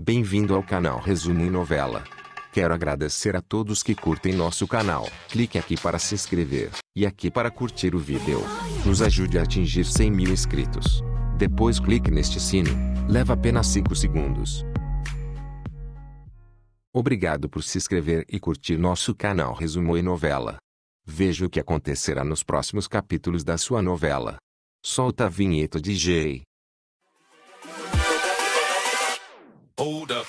Bem-vindo ao canal Resumo e Novela. Quero agradecer a todos que curtem nosso canal. Clique aqui para se inscrever e aqui para curtir o vídeo. Nos ajude a atingir 100 mil inscritos. Depois clique neste sino. Leva apenas 5 segundos. Obrigado por se inscrever e curtir nosso canal Resumo e Novela. Veja o que acontecerá nos próximos capítulos da sua novela. Solta a vinheta DJ. Hold up.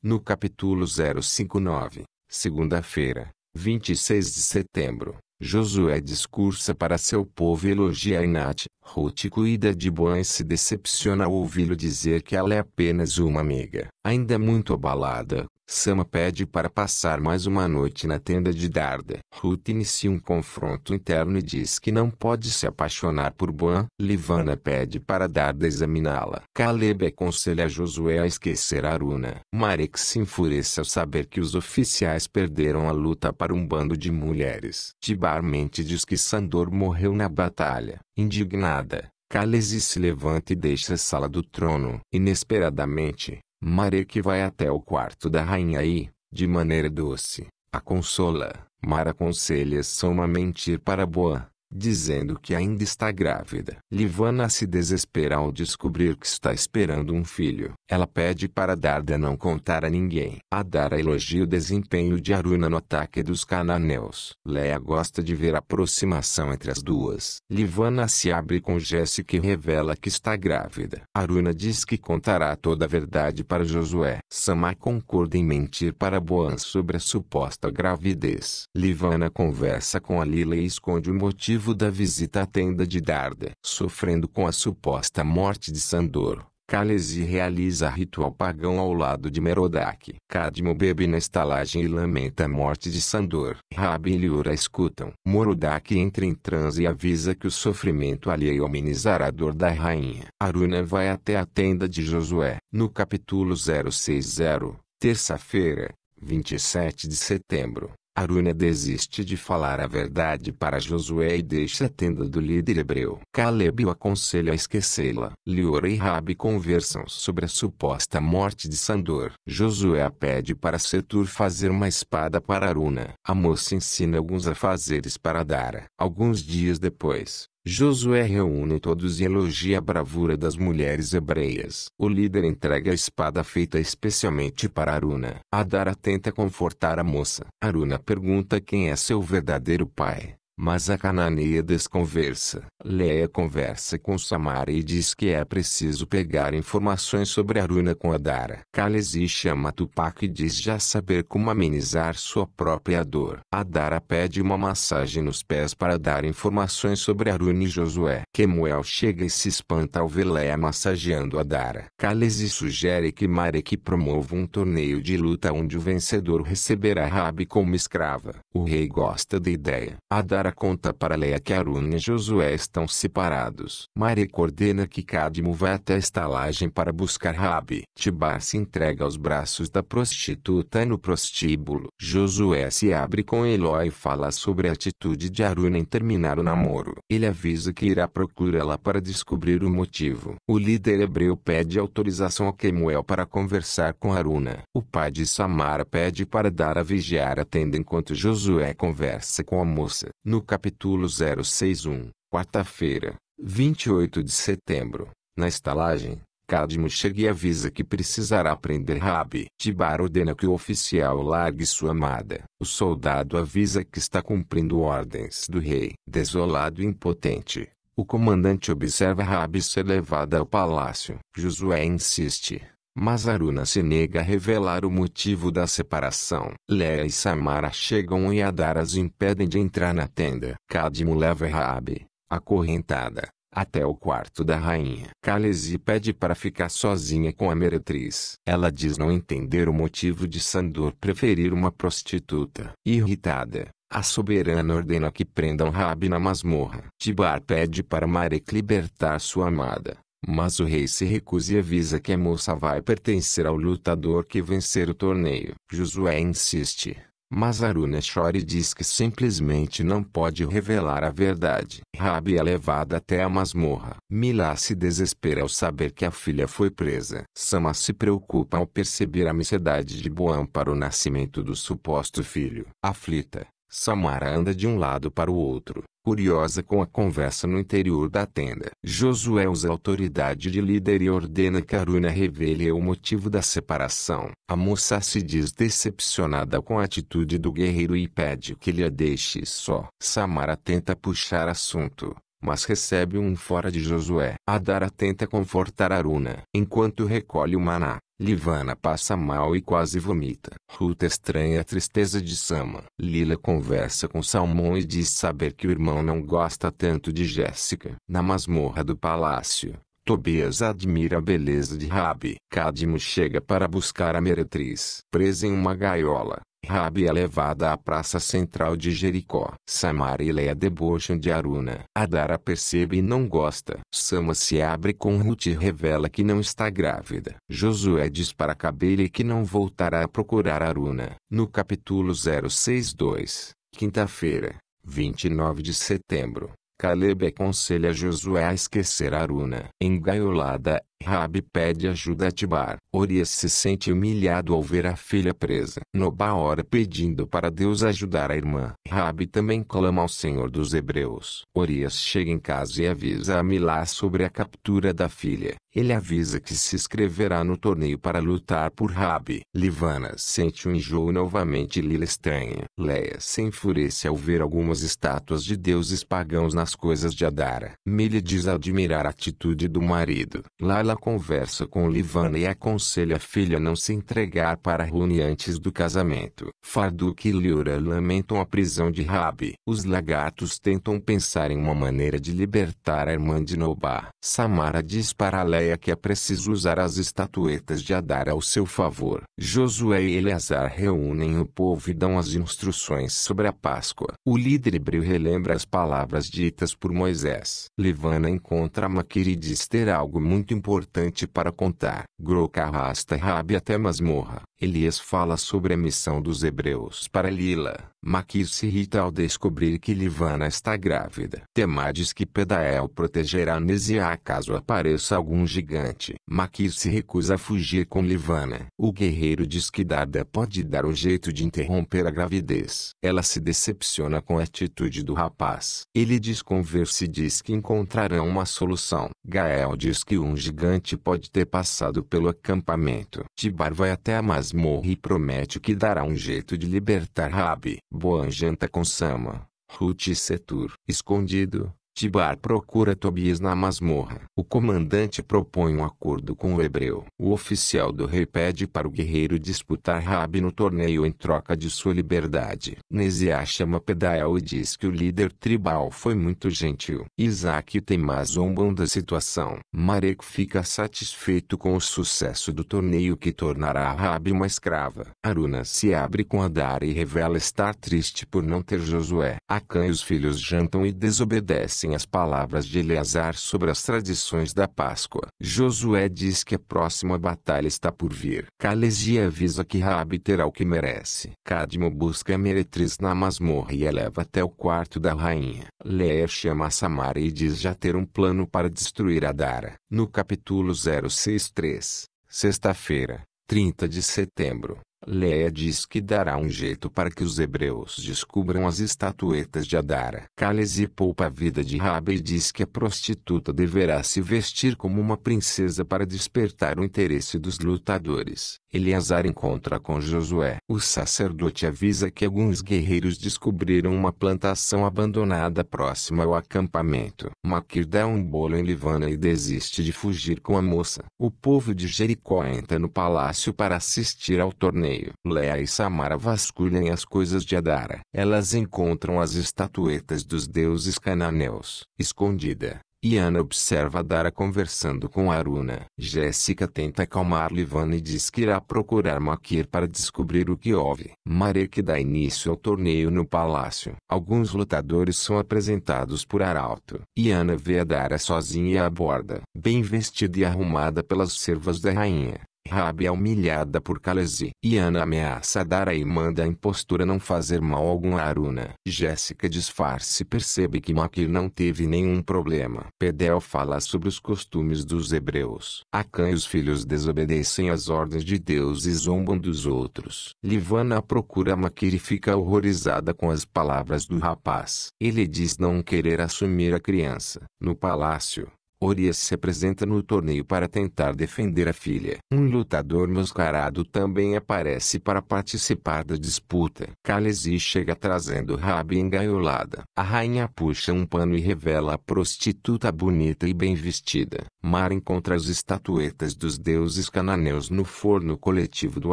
No capítulo 059, segunda-feira, 26 de setembro, Josué discursa para seu povo e elogia Inat. Ruth cuida de Boan e se decepciona ao ouvi-lo dizer que ela é apenas uma amiga. Ainda muito abalada Sama pede para passar mais uma noite na tenda de Darda. Ruth inicia um confronto interno e diz que não pode se apaixonar por Boan. Livana pede para Darda examiná-la. Caleb aconselha Josué a esquecer Aruna. Marek se enfurece ao saber que os oficiais perderam a luta para um bando de mulheres. Tibar mente diz que Sandor morreu na batalha. Indignada, Khaleesi se levanta e deixa a sala do trono. Inesperadamente, Marek vai até o quarto da rainha e, de maneira doce, a consola. Mar aconselha se a mentir para Boa, dizendo que ainda está grávida. Livana se desespera ao descobrir que está esperando um filho. Ela pede para Darda não contar a ninguém. A Dara elogia o desempenho de Aruna no ataque dos cananeus. Leia gosta de ver a aproximação entre as duas. Livana se abre com Jessica e revela que está grávida. Aruna diz que contará toda a verdade para Josué. Samar concorda em mentir para Boan sobre a suposta gravidez. Livana conversa com a Lila e esconde o motivo motivo da visita à tenda de Darda. Sofrendo com a suposta morte de Sandor, Kalesi realiza ritual pagão ao lado de Merodach. Cadmo bebe na estalagem e lamenta a morte de Sandor. Rabi e Liura escutam. Merodach entra em transe e avisa que o sofrimento alheio amenizará a dor da rainha. Aruna vai até a tenda de Josué. No capítulo 060, terça-feira, 27 de setembro, Aruna desiste de falar a verdade para Josué e deixa a tenda do líder hebreu. Caleb o aconselha a esquecê-la. Lior e Rabi conversam sobre a suposta morte de Sandor. Josué pede para Setur fazer uma espada para Aruna. A moça ensina alguns afazeres para Dara. Alguns dias depois, Josué reúne todos e elogia a bravura das mulheres hebreias. O líder entrega a espada feita especialmente para Aruna. Adara tenta confortar a moça. Aruna pergunta quem é seu verdadeiro pai. Mas a cananeia desconversa. Leia conversa com Samara e diz que é preciso pegar informações sobre Aruna com Adara. Kalesi chama Tupac e diz já saber como amenizar sua própria dor. Adara pede uma massagem nos pés para dar informações sobre Aruna e Josué. Kemuel chega e se espanta ao ver Leia é massageando Adara. Kalesi sugere que Marek promova um torneio de luta onde o vencedor receberá Rabi como escrava. O rei gosta da ideia. Adara a conta paralela que Aruna e Josué estão separados. Mari coordena que Cadmo vai até a estalagem para buscar Rabi. Tibar se entrega aos braços da prostituta no prostíbulo. Josué se abre com Eloy e fala sobre a atitude de Aruna em terminar o namoro. Ele avisa que irá procurá-la para descobrir o motivo. O líder hebreu pede autorização a Kemuel para conversar com Aruna. O pai de Samara pede para dar a vigiar a tenda enquanto Josué conversa com a moça. No no capítulo 061, quarta-feira, 28 de setembro, na estalagem, Cadmo chega e avisa que precisará prender Rabi. Tibar ordena que o oficial largue sua amada. O soldado avisa que está cumprindo ordens do rei. Desolado e impotente, o comandante observa Rabi ser levada ao palácio. Josué insiste, mas Aruna se nega a revelar o motivo da separação. Leia e Samara chegam e Adara as impedem de entrar na tenda. Cadmo leva Raabe, acorrentada, até o quarto da rainha. Kalesi pede para ficar sozinha com a meretriz. Ela diz não entender o motivo de Sandor preferir uma prostituta. Irritada, a soberana ordena que prendam Rabi na masmorra. Tibar pede para Marek libertar sua amada. Mas o rei se recusa e avisa que a moça vai pertencer ao lutador que vencer o torneio. Josué insiste, mas Aruna chora e diz que simplesmente não pode revelar a verdade. Rabi é levada até a masmorra. Milá se desespera ao saber que a filha foi presa. Sama se preocupa ao perceber a micedade de Boan para o nascimento do suposto filho. Aflita, Samara anda de um lado para o outro, curiosa com a conversa no interior da tenda. Josué usa a autoridade de líder e ordena que Aruna revele o motivo da separação. A moça se diz decepcionada com a atitude do guerreiro e pede que ele a deixe só. Samara tenta puxar assunto, mas recebe um fora de Josué. Adara tenta confortar Aruna, enquanto recolhe o maná. Livana passa mal e quase vomita. Ruta estranha a tristeza de Sama. Lila conversa com Salmão e diz saber que o irmão não gosta tanto de Jéssica. Na masmorra do palácio, Tobias admira a beleza de Rabi. Cadmo chega para buscar a meretriz. Presa em uma gaiola, Rabi é levada à praça central de Jericó. Samara e Leia é debocham de Aruna. Adara percebe e não gosta. Sama se abre com Ruth e revela que não está grávida. Josué diz para Cabele que não voltará a procurar Aruna. No capítulo 062, quinta-feira, 29 de setembro, Caleb aconselha Josué a esquecer Aruna. Engaiolada, Rabi pede ajuda a Tibar. Orias se sente humilhado ao ver a filha presa. Nobá ora pedindo para Deus ajudar a irmã. Rabi também clama ao Senhor dos Hebreus. Orias chega em casa e avisa a Milá sobre a captura da filha. Ele avisa que se inscreverá no torneio para lutar por Rabi. Livana sente um enjoo novamente e Lila estranha. Leia se enfurece ao ver algumas estátuas de deuses pagãos nas coisas de Adara. Milha diz admirar a atitude do marido. Lala ela conversa com Livana e aconselha a filha não se entregar para Rune antes do casamento. Farduk e Liura lamentam a prisão de Rabi. Os lagartos tentam pensar em uma maneira de libertar a irmã de Nobá. Samara diz para Leia que é preciso usar as estatuetas de Adar ao seu favor. Josué e Eleazar reúnem o povo e dão as instruções sobre a Páscoa. O líder hebreu relembra as palavras ditas por Moisés. Livana encontra Maquiri e diz ter algo muito importante importante para contar. Groca arrasta Rabi até masmorra. Elias fala sobre a missão dos hebreus para Lila. Maquis se irrita ao descobrir que Livana está grávida. Tema diz que Pedael protegerá Neziá caso apareça algum gigante. Maquis se recusa a fugir com Livana. O guerreiro diz que Dada pode dar o jeito de interromper a gravidez. Ela se decepciona com a atitude do rapaz. Ele desconversa e diz que encontrarão uma solução. Gael diz que um gigante pode ter passado pelo acampamento. Tibar vai até a masmorra e promete que dará um jeito de libertar Rabi. Boa janta com Sama, Ruth e Setur. Escondido, Tibar procura Tobias na masmorra. O comandante propõe um acordo com o hebreu. O oficial do rei pede para o guerreiro disputar Rabi no torneio em troca de sua liberdade. Nesiá chama Pedael e diz que o líder tribal foi muito gentil. Isaac e Teimá zombam da situação. Marek fica satisfeito com o sucesso do torneio que tornará Rabi uma escrava. Aruna se abre com Adar e revela estar triste por não ter Josué. Acã e os filhos jantam e desobedecem as palavras de Eleazar sobre as tradições da Páscoa. Josué diz que a próxima batalha está por vir. Calesia avisa que Raabe terá o que merece. Cadmo busca a meretriz na masmorra e a leva até o quarto da rainha. Leia chama Samara e diz já ter um plano para destruir Adara. No capítulo 063, sexta-feira, 30 de setembro. Leia diz que dará um jeito para que os hebreus descubram as estatuetas de Adara. Cales poupa a vida de Rabi diz que a prostituta deverá se vestir como uma princesa para despertar o interesse dos lutadores. Eleazar encontra com Josué. O sacerdote avisa que alguns guerreiros descobriram uma plantação abandonada próxima ao acampamento. Maquir dá um bolo em Livana e desiste de fugir com a moça. O povo de Jericó entra no palácio para assistir ao torneio torneio. Lea e Samara vasculham as coisas de Adara. Elas encontram as estatuetas dos deuses cananeus. Escondida, Iana observa Dara conversando com Aruna. Jéssica tenta acalmar Livana e diz que irá procurar Makir para descobrir o que houve. Marek dá início ao torneio no palácio. Alguns lutadores são apresentados por Arauto. Iana vê a Dara sozinha e aborda. Bem vestida e arrumada pelas servas da rainha. Rabi é humilhada por Kalesi. Yana ameaça Dara e manda a impostura não fazer mal algum a Aruna. Jéssica disfarce e percebe que Makir não teve nenhum problema. Pedel fala sobre os costumes dos hebreus. Acã e os filhos desobedecem às ordens de Deus e zombam dos outros. Livana procura Makir e fica horrorizada com as palavras do rapaz. Ele diz não querer assumir a criança. No palácio, Orias se apresenta no torneio para tentar defender a filha. Um lutador mascarado também aparece para participar da disputa. Khaleesi chega trazendo Rabi engaiolada. A rainha puxa um pano e revela a prostituta bonita e bem vestida. Mar encontra as estatuetas dos deuses cananeus no forno coletivo do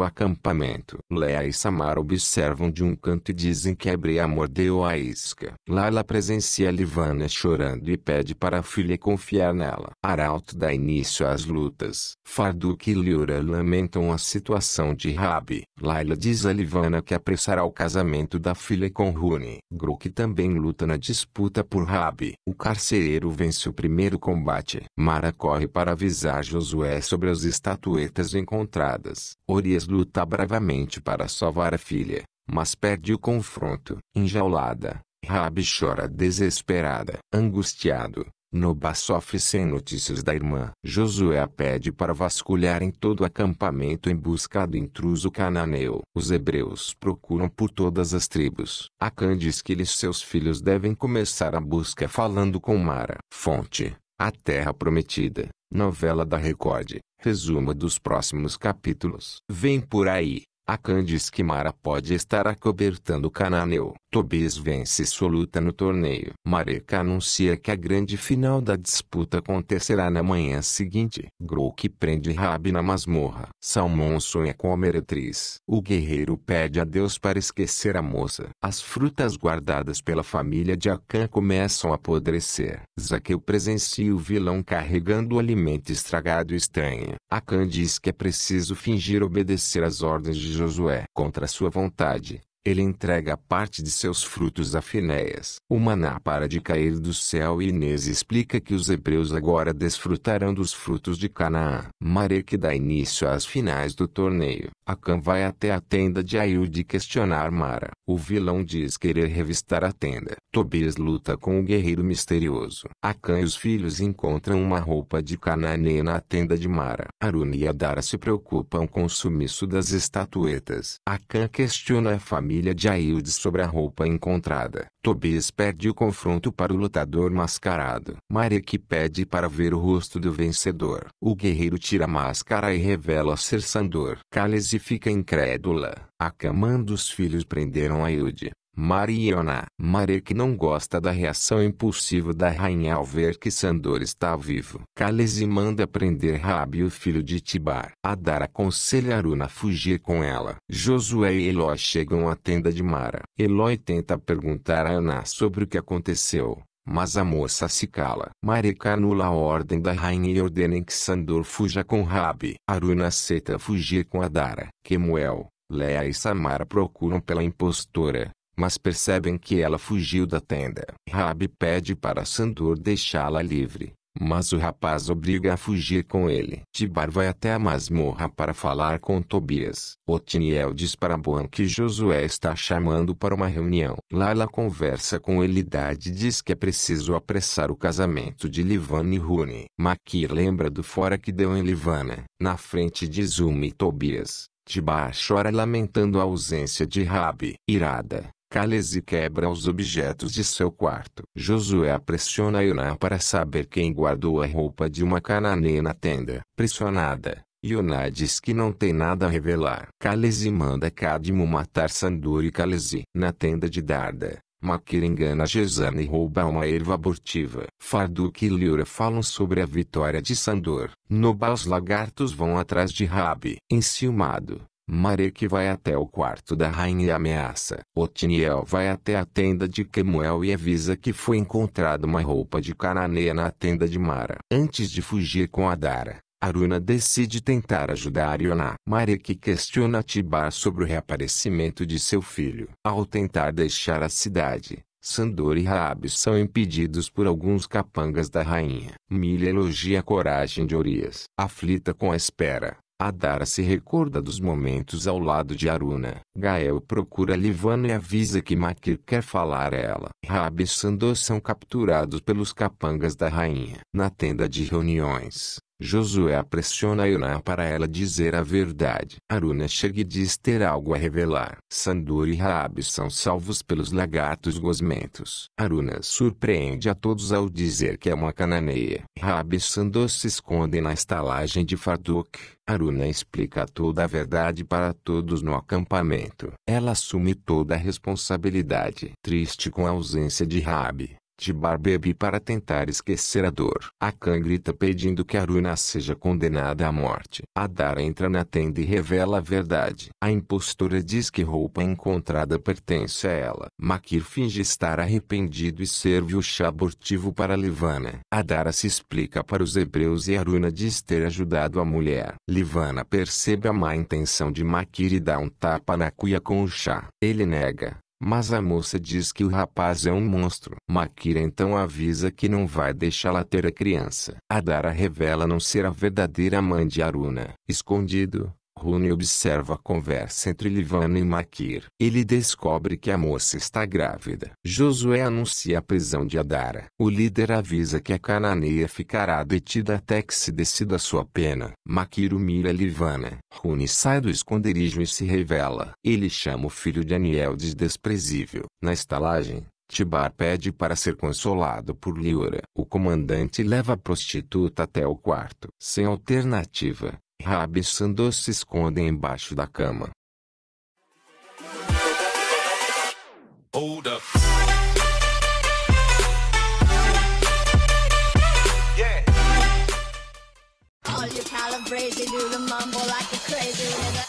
acampamento. Lea e Samar observam de um canto e dizem que Hebrea mordeu a isca. Lala presencia Livana chorando e pede para a filha confiar nela. Arauto dá início às lutas. Farduk e Liura lamentam a situação de Rabi. Laila diz a Livana que apressará o casamento da filha com Rune. Grok também luta na disputa por Rabi. O carcereiro vence o primeiro combate. Mara corre para avisar Josué sobre as estatuetas encontradas. Orias luta bravamente para salvar a filha, mas perde o confronto. Enjaulada, Rabi chora desesperada. Angustiado, no sofre sem notícias da irmã, Josué pede para vasculhar em todo o acampamento em busca do intruso cananeu. Os hebreus procuram por todas as tribos. Acã diz que eles seus filhos devem começar a busca falando com Mara. Fonte, A Terra Prometida, novela da Record, resumo dos próximos capítulos. Vem por aí, Acã diz que Mara pode estar acobertando cananeu. Tobias vence sua luta no torneio. Mareka anuncia que a grande final da disputa acontecerá na manhã seguinte. Grok prende Rabi na masmorra. Salmon sonha com a meretriz. O guerreiro pede a Deus para esquecer a moça. As frutas guardadas pela família de Akan começam a apodrecer. Zaqueu presencia o vilão carregando o alimento estragado e estanho. Akan diz que é preciso fingir obedecer às ordens de Josué. Contra sua vontade, ele entrega parte de seus frutos a Finéias. O maná para de cair do céu e Inês explica que os hebreus agora desfrutarão dos frutos de Canaã. Marek que dá início às finais do torneio. Akan vai até a tenda de Ayud questionar Mara. O vilão diz querer revistar a tenda. Tobias luta com o guerreiro misterioso. Akan e os filhos encontram uma roupa de Canaanê na tenda de Mara. Aruna e Adara se preocupam com o sumiço das estatuetas. Akan questiona a família família de Aild sobre a roupa encontrada. Tobias perde o confronto para o lutador mascarado. Marek pede para ver o rosto do vencedor. O guerreiro tira a máscara e revela ser Sandor. Kalesi fica incrédula. A cama dos filhos prenderam Aild. Mariana. Marek não gosta da reação impulsiva da rainha ao ver que Sandor está vivo. Kalesi manda prender Rabi o filho de Tibar. Adar aconselha Aruna a fugir com ela. Josué e Eloy chegam à tenda de Mara. Eloy tenta perguntar a Ana sobre o que aconteceu. Mas a moça se cala. Marek anula a ordem da rainha e ordena que Sandor fuja com Rabi. Aruna aceita fugir com Adara. Kemuel, Lea e Samara procuram pela impostora, mas percebem que ela fugiu da tenda. Rabi pede para Sandor deixá-la livre, mas o rapaz obriga a fugir com ele. Tibar vai até a masmorra para falar com Tobias. Otiniel diz para Boan que Josué está chamando para uma reunião. Lala conversa com Elidade e diz que é preciso apressar o casamento de Livana e Rune. Maquir lembra do fora que deu em Livana. Na frente de Zuma e Tobias, Tibar chora lamentando a ausência de Rabi. Irada, Cales e quebra os objetos de seu quarto. Josué pressiona Ioná para saber quem guardou a roupa de uma cananeia na tenda. Pressionada, Ioná diz que não tem nada a revelar. Calesi manda Cadmo matar Sandur e Calesi. Na tenda de Darda, Makir engana Jezana e rouba uma erva abortiva. Farduk e Liura falam sobre a vitória de Sandor. Nobal os lagartos vão atrás de Rabi. Enciumado, Marek vai até o quarto da rainha e ameaça. Otiniel vai até a tenda de Kemuel e avisa que foi encontrada uma roupa de Cananeia na tenda de Mara. Antes de fugir com Adara, Aruna decide tentar ajudar Arioná. Marek questiona Tibar sobre o reaparecimento de seu filho. Ao tentar deixar a cidade, Sandor e Raab são impedidos por alguns capangas da rainha. Milha elogia a coragem de Orias. Aflita com a espera, Adara se recorda dos momentos ao lado de Aruna. Gael procura Livana e avisa que Makir quer falar a ela. Rabi e Sandor são capturados pelos capangas da rainha. Na tenda de reuniões, Josué a pressiona Aruna para ela dizer a verdade. Aruna chega e diz ter algo a revelar. Sandor e Raab são salvos pelos lagartos gosmentos. Aruna surpreende a todos ao dizer que é uma cananeia. Raab e Sandor se escondem na estalagem de Farduk. Aruna explica toda a verdade para todos no acampamento. Ela assume toda a responsabilidade. Triste com a ausência de Raab, Tibar bebe para tentar esquecer a dor. A Khan grita pedindo que Aruna seja condenada à morte. Adara entra na tenda e revela a verdade. A impostora diz que roupa encontrada pertence a ela. Makir finge estar arrependido e serve o chá abortivo para Livana. Adara se explica para os hebreus e Aruna diz ter ajudado a mulher. Livana percebe a má intenção de Makir e dá um tapa na cuia com o chá. Ele nega. Mas a moça diz que o rapaz é um monstro. Makira então avisa que não vai deixá-la ter a criança. Adara revela não ser a verdadeira mãe de Aruna. Escondido, Rune observa a conversa entre Livana e Makir. Ele descobre que a moça está grávida. Josué anuncia a prisão de Adara. O líder avisa que a cananeia ficará detida até que se decida sua pena. Makir humilha Livana. Rune sai do esconderijo e se revela. Ele chama o filho de Aniel de desprezível. Na estalagem, Tibar pede para ser consolado por Liura. O comandante leva a prostituta até o quarto. Sem alternativa, e Sandor se escondem embaixo da cama. Hold up. Yeah. All you calibrated do the mumble like a crazy nigga.